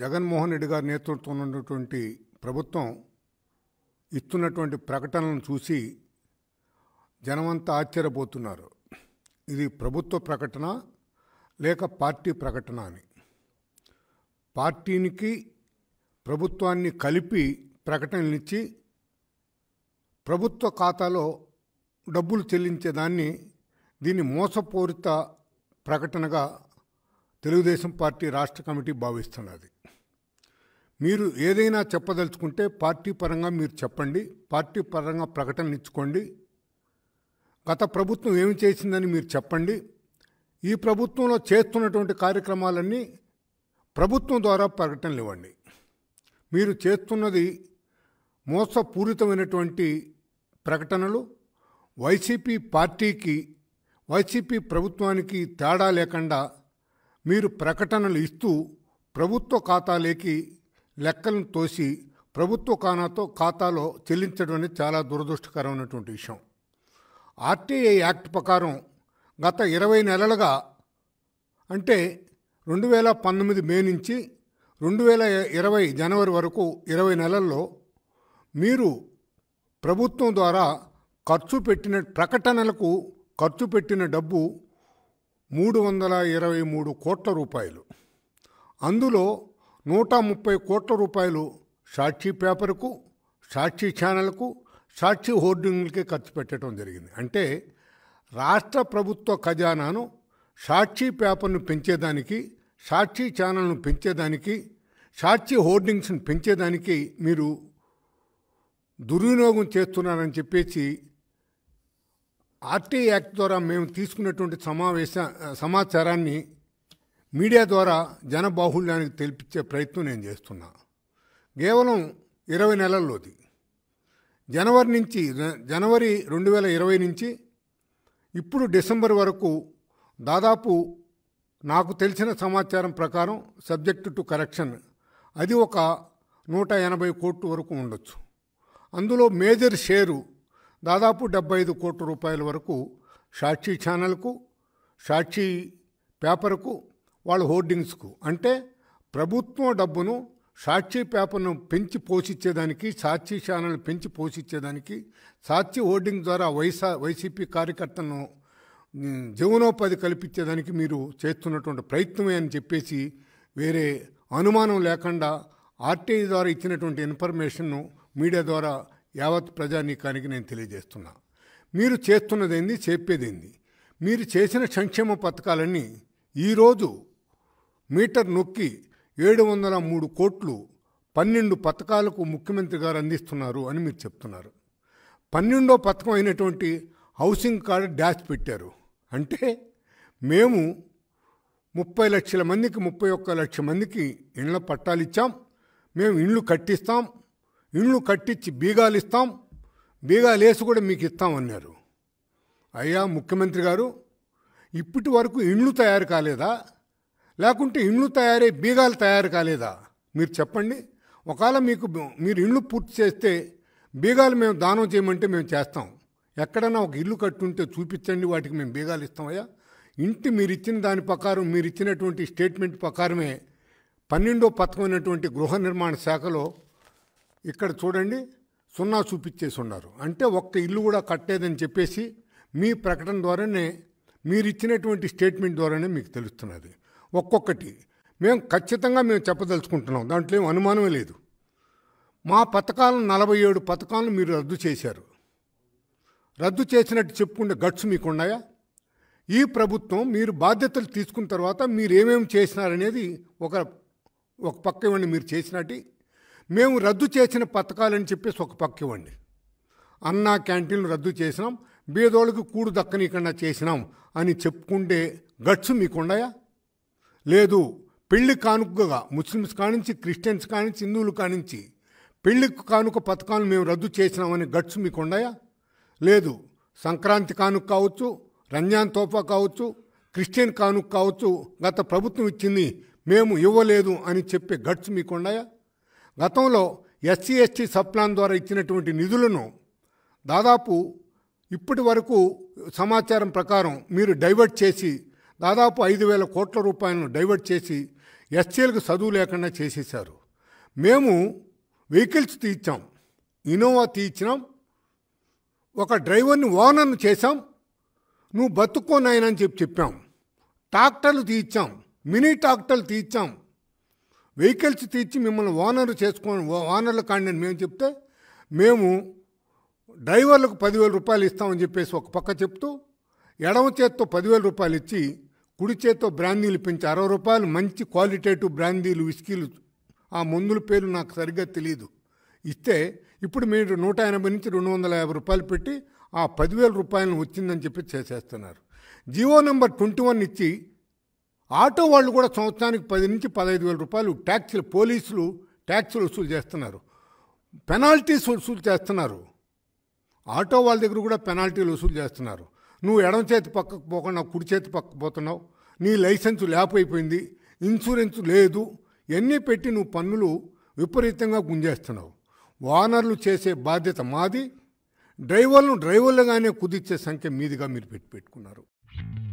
జగన్మోహన్ రెడ్డి గారి నేతృత్వంలో ఉన్నటువంటి ప్రభుత్వం ఇస్తున్నటువంటి ప్రకటనలను చూసి జనమంతా ఆశ్చర్యపోతున్నారు ఇది ప్రభుత్వ ప్రకటన లేక పార్టీ ప్రకటన అని పార్టీనికి ప్రభుత్వాన్ని కలిపి ప్రకటనలిచ్చి ప్రభుత్వ ఖాతాలో డబ్బులు చెల్లించేదాన్ని దీన్ని మోసపూరిత ప్రకటనగా తెలుగుదేశం పార్టీ రాష్ట్ర కమిటీ భావిస్తున్నది మీరు ఏదైనా చెప్పదలుచుకుంటే పార్టీ పరంగా మీరు చెప్పండి పార్టీ పరంగా ప్రకటన ఇచ్చుకోండి గత ప్రభుత్వం ఏమి చేసిందని మీరు చెప్పండి ఈ ప్రభుత్వంలో చేస్తున్నటువంటి కార్యక్రమాలన్నీ ప్రభుత్వం ద్వారా ప్రకటనలు ఇవ్వండి మీరు చేస్తున్నది మోసపూరితమైనటువంటి ప్రకటనలు వైసీపీ పార్టీకి వైసీపీ ప్రభుత్వానికి తేడా లేకుండా మీరు ప్రకటనలు ఇస్తూ ప్రభుత్వ ఖాతాలేకి లెక్కలను తోసి ప్రభుత్వ ఖానాతో ఖాతాలో చెల్లించడం అనేది చాలా దురదృష్టకరమైనటువంటి విషయం ఆర్టీఐ యాక్ట్ ప్రకారం గత ఇరవై నెలలుగా అంటే రెండు వేల పంతొమ్మిది మే నుంచి రెండు వేల ఇరవై జనవరి వరకు ఇరవై నెలల్లో మీరు ప్రభుత్వం ద్వారా ఖర్చు పెట్టిన ప్రకటనలకు ఖర్చు పెట్టిన డబ్బు మూడు వందల ఇరవై మూడు కోట్ల రూపాయలు అందులో నూట ముప్పై కోట్ల రూపాయలు సాక్షి పేపర్కు సాక్షి ఛానల్కు సాక్షి హోర్డింగ్లకే ఖర్చు పెట్టడం జరిగింది అంటే రాష్ట్ర ప్రభుత్వ ఖజానాను సాక్షి పేపర్ను పెంచేదానికి సాక్షి ఛానల్ను పెంచేదానికి సాక్షి హోర్డింగ్స్ను పెంచేదానికి మీరు దుర్వినియోగం చేస్తున్నారని చెప్పేసి ఆర్టీ యాక్ట్ ద్వారా మేము తీసుకున్నటువంటి సమావేశ సమాచారాన్ని మీడియా ద్వారా జనబాహుళ్యానికి తెలిపించే ప్రయత్నం నేను చేస్తున్నా కేవలం ఇరవై నెలల్లోది జనవరి నుంచి జనవరి రెండు వేల ఇరవై నుంచి ఇప్పుడు డిసెంబర్ వరకు దాదాపు నాకు తెలిసిన సమాచారం ప్రకారం సబ్జెక్ట్ టు కరెక్షన్ అది ఒక నూట ఎనభై కోట్లు వరకు ఉండొచ్చు అందులో మేజర్ షేరు దాదాపు డెబ్బై ఐదు కోట్ల రూపాయల వరకు సాక్షి ఛానల్కు సాక్షి పేపర్కు వాళ్ళ హోర్డింగ్స్కు అంటే ప్రభుత్వం డబ్బును సాక్షి పేపర్ను పెంచి పోషించేదానికి సాక్షి ఛానల్ని పెంచి పోషించేదానికి సాక్షి హోర్డింగ్ ద్వారా వైసా వైసీపీ కార్యకర్తలను జీవనోపాధి కల్పించేదానికి మీరు చేస్తున్నటువంటి ప్రయత్నమే అని చెప్పేసి వేరే అనుమానం లేకుండా ఆర్టీఐ ద్వారా ఇచ్చినటువంటి ఇన్ఫర్మేషన్ను మీడియా ద్వారా యావత్ ప్రజానీకానికి నేను తెలియజేస్తున్నా మీరు చేస్తున్నదేంది చెప్పేదేంది మీరు చేసిన సంక్షేమ పథకాలన్నీ ఈరోజు మీటర్ నొక్కి ఏడు వందల మూడు కోట్లు పన్నెండు పథకాలకు ముఖ్యమంత్రి గారు అందిస్తున్నారు అని మీరు చెప్తున్నారు పన్నెండో పథకం అయినటువంటి హౌసింగ్ కార్డు డాష్ పెట్టారు అంటే మేము ముప్పై లక్షల మందికి ముప్పై ఒక్క లక్ష మందికి ఇళ్ళ పట్టాలు ఇచ్చాం మేము ఇండ్లు కట్టిస్తాం ఇండ్లు కట్టించి బీగాలు ఇస్తాం బీగాలు వేసి కూడా మీకు ఇస్తామన్నారు అయ్యా ముఖ్యమంత్రి గారు ఇప్పటి వరకు ఇండ్లు తయారు కాలేదా లేకుంటే ఇండ్లు తయారై బీగాలు తయారు కాలేదా మీరు చెప్పండి ఒకవేళ మీకు మీరు ఇండ్లు పూర్తి చేస్తే బీగాలు మేము దానం చేయమంటే మేము చేస్తాం ఎక్కడైనా ఒక ఇల్లు కట్టుంటే చూపించండి వాటికి మేము బీగాలు ఇస్తామయ్యా ఇంటి మీరు ఇచ్చిన దాని ప్రకారం మీరు ఇచ్చినటువంటి స్టేట్మెంట్ ప్రకారమే పన్నెండో పథకమైనటువంటి గృహ నిర్మాణ శాఖలో ఇక్కడ చూడండి సున్నా చూపించేసి ఉన్నారు అంటే ఒక్క ఇల్లు కూడా కట్టేదని చెప్పేసి మీ ప్రకటన ద్వారానే మీరు ఇచ్చినటువంటి స్టేట్మెంట్ ద్వారానే మీకు తెలుస్తున్నది ఒక్కొక్కటి మేము ఖచ్చితంగా మేము చెప్పదలుచుకుంటున్నాం దాంట్లో ఏం అనుమానమే లేదు మా పథకాలను నలభై ఏడు పథకాలను మీరు రద్దు చేశారు రద్దు చేసినట్టు చెప్పుకునే గట్స్ మీకున్నాయా ఈ ప్రభుత్వం మీరు బాధ్యతలు తీసుకున్న తర్వాత మీరు ఏమేమి చేసినారనేది ఒక ఒక పక్క ఇవ్వండి మీరు చేసినట్టు మేము రద్దు చేసిన పథకాలని చెప్పేసి ఒక పక్క ఇవ్వండి అన్నా క్యాంటీన్లు రద్దు చేసినాం బీదోళ్ళకి కూడు దక్కనీకన్నా చేసినాం అని చెప్పుకుంటే గట్స్ మీకుండయా లేదు పెళ్లి కానుకగా ముస్లిమ్స్ కానించి క్రిస్టియన్స్ కానించి హిందువులు కానించి పెళ్లి కానుక పథకాలను మేము రద్దు చేసినామని గట్స్ మీకు ఉన్నాయా లేదు సంక్రాంతి కానుక కావచ్చు రంజాన్ తోఫా కావచ్చు క్రిస్టియన్ కానుక కావచ్చు గత ప్రభుత్వం ఇచ్చింది మేము ఇవ్వలేదు అని చెప్పే గట్స్ మీకు ఉన్నాయా గతంలో ఎస్సీ ఎస్టీ సప్లాన్ ద్వారా ఇచ్చినటువంటి నిధులను దాదాపు ఇప్పటి వరకు సమాచారం ప్రకారం మీరు డైవర్ట్ చేసి దాదాపు ఐదు వేల కోట్ల రూపాయలను డైవర్ట్ చేసి ఎస్సీలకు చదువు లేకుండా చేసేశారు మేము వెహికల్స్ తీయించాం ఇనోవా తీయించినాం ఒక డ్రైవర్ని ఓనర్ను చేశాం నువ్వు బతుక్కోనాయనని చెప్పి చెప్పాం ట్రాక్టర్లు తీయించాం మినీ ట్రాక్టర్లు తీయించాం వెహికల్స్ తీర్చి మిమ్మల్ని ఓనర్లు చేసుకొని ఓనర్లు కాండి మేము చెప్తే మేము డ్రైవర్లకు పదివేల రూపాయలు ఇస్తామని చెప్పేసి ఒక పక్క చెప్తూ ఎడమ చేత్తో పదివేల రూపాయలు ఇచ్చి కుడి చేత్తో బ్రాందీలు పెంచి అరవై రూపాయలు మంచి క్వాలిటేటివ్ బ్రాందీలు విస్కీలు ఆ మందుల పేర్లు నాకు సరిగ్గా తెలియదు ఇస్తే ఇప్పుడు మీరు నూట ఎనభై నుంచి రెండు వందల యాభై రూపాయలు పెట్టి ఆ పదివేల రూపాయలను వచ్చిందని చెప్పి చేసేస్తున్నారు జియో నెంబర్ ట్వంటీ వన్ ఇచ్చి ఆటో వాళ్ళు కూడా సంవత్సరానికి పది నుంచి పదహైదు వేల రూపాయలు ట్యాక్సీలు పోలీసులు ట్యాక్సీలు వసూలు చేస్తున్నారు పెనాల్టీస్ వసూలు చేస్తున్నారు ఆటో వాళ్ళ దగ్గర కూడా పెనాల్టీలు వసూలు చేస్తున్నారు నువ్వు ఎడం చేతి పక్కకు పోకుండా కుడి చేతి పక్కకు పోతున్నావు నీ లైసెన్స్ అయిపోయింది ఇన్సూరెన్స్ లేదు ఎన్ని పెట్టి నువ్వు పన్నులు విపరీతంగా గుంజేస్తున్నావు వానర్లు చేసే బాధ్యత మాది డ్రైవర్లు డ్రైవర్లుగానే కుదిర్చే సంఖ్య మీదిగా మీరు పెట్టి పెట్టుకున్నారు